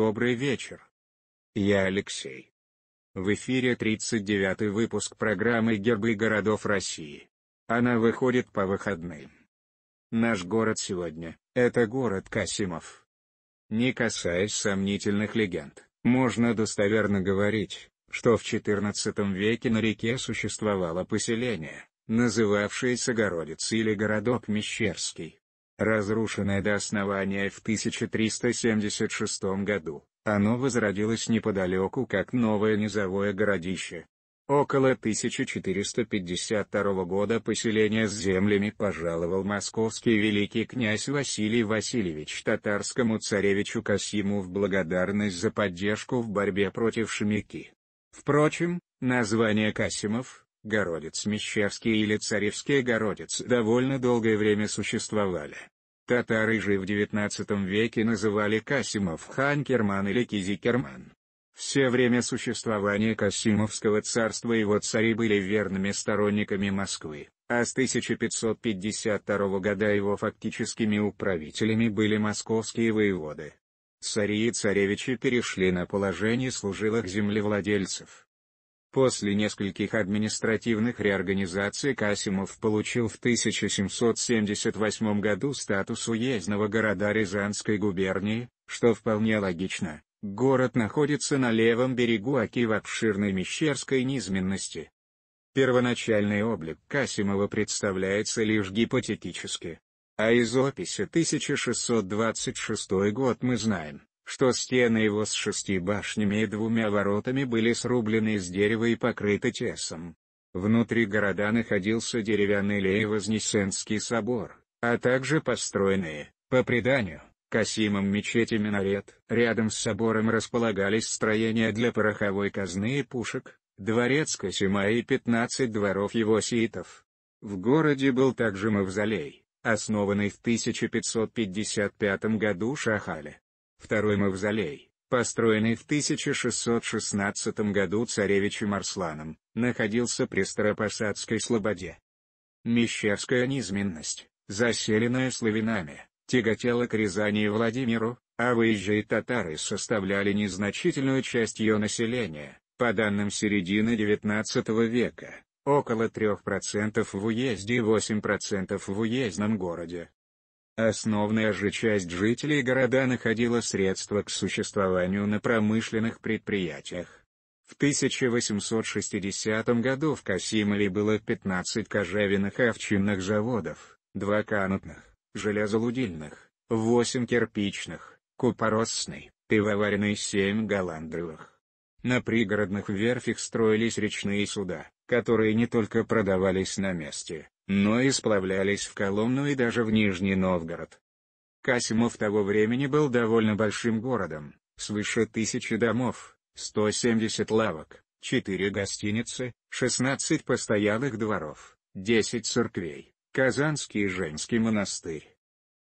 Добрый вечер. Я Алексей. В эфире 39-й выпуск программы «Гербы городов России». Она выходит по выходным. Наш город сегодня – это город Касимов. Не касаясь сомнительных легенд, можно достоверно говорить, что в XIV веке на реке существовало поселение, называвшееся Городец или городок Мещерский разрушенное до основания в 1376 году, оно возродилось неподалеку как новое низовое городище. Около 1452 года поселение с землями пожаловал московский великий князь Василий Васильевич татарскому царевичу Касиму в благодарность за поддержку в борьбе против шумяки. Впрочем, название Касимов, городец Мещерский или царевский городец довольно долгое время существовали. Татары же в XIX веке называли Касимов Ханкерман или Кизикерман. Все время существования Касимовского царства его цари были верными сторонниками Москвы, а с 1552 года его фактическими управителями были московские воеводы. Цари и царевичи перешли на положение служилых землевладельцев. После нескольких административных реорганизаций Касимов получил в 1778 году статус уездного города Рязанской губернии, что вполне логично. Город находится на левом берегу Оки в обширной мещерской низменности. Первоначальный облик Касимова представляется лишь гипотетически. А из описи 1626 год мы знаем, что стены его с шести башнями и двумя воротами были срублены из дерева и покрыты тесом. Внутри города находился деревянный Леевознесенский собор, а также построенные, по преданию, Касимом мечети минарет. Рядом с собором располагались строения для пороховой казны и пушек, дворец Касима и 15 дворов его сиитов. В городе был также мавзолей, основанный в 1555 году Шахале. Второй мавзолей, построенный в 1616 году царевичем Арсланом, находился при Старопосадской слободе. Мещерская низменность, заселенная славянами, тяготела к Рязани и Владимиру, а выезжие татары составляли незначительную часть ее населения, по данным середины XIX века, около 3% в уезде и 8% в уездном городе, Основная же часть жителей города находила средства к существованию на промышленных предприятиях. В 1860 году в Касимоле было 15 кожевенных и овчинных заводов, 2 канутных, железолудильных, 8 кирпичных, купоросный, пивоваренный 7 голландровых. На пригородных верфях строились речные суда, которые не только продавались на месте, но и сплавлялись в Коломну и даже в Нижний Новгород. Касимов того времени был довольно большим городом, свыше тысячи домов, 170 лавок, 4 гостиницы, 16 постоялых дворов, 10 церквей, Казанский женский монастырь.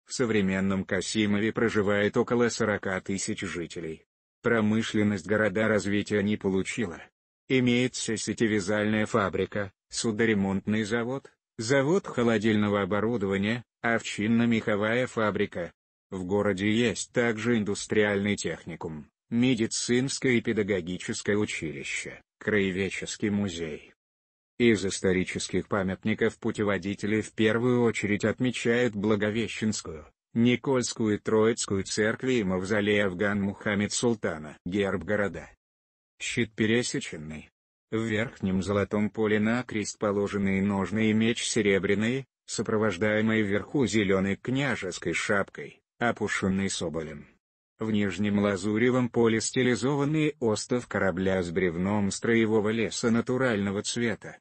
В современном Касимове проживает около 40 тысяч жителей. Промышленность города развития не получила. Имеется сетевизальная фабрика, судоремонтный завод, завод холодильного оборудования, овчинно-меховая фабрика. В городе есть также индустриальный техникум, медицинское и педагогическое училище, краеведческий музей. Из исторических памятников путеводители в первую очередь отмечают Благовещенскую, Никольскую и Троицкую церкви и мавзолей Афган Мухаммед Султана. Герб города. Щит пересеченный, в верхнем золотом поле на крест положенные ножны и меч серебряные, сопровождаемые вверху зеленой княжеской шапкой, опушенной соболем. В нижнем лазуревом поле стилизованный остов корабля с бревном строевого леса натурального цвета.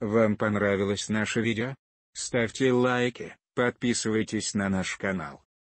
Вам понравилось наше видео? Ставьте лайки, подписывайтесь на наш канал.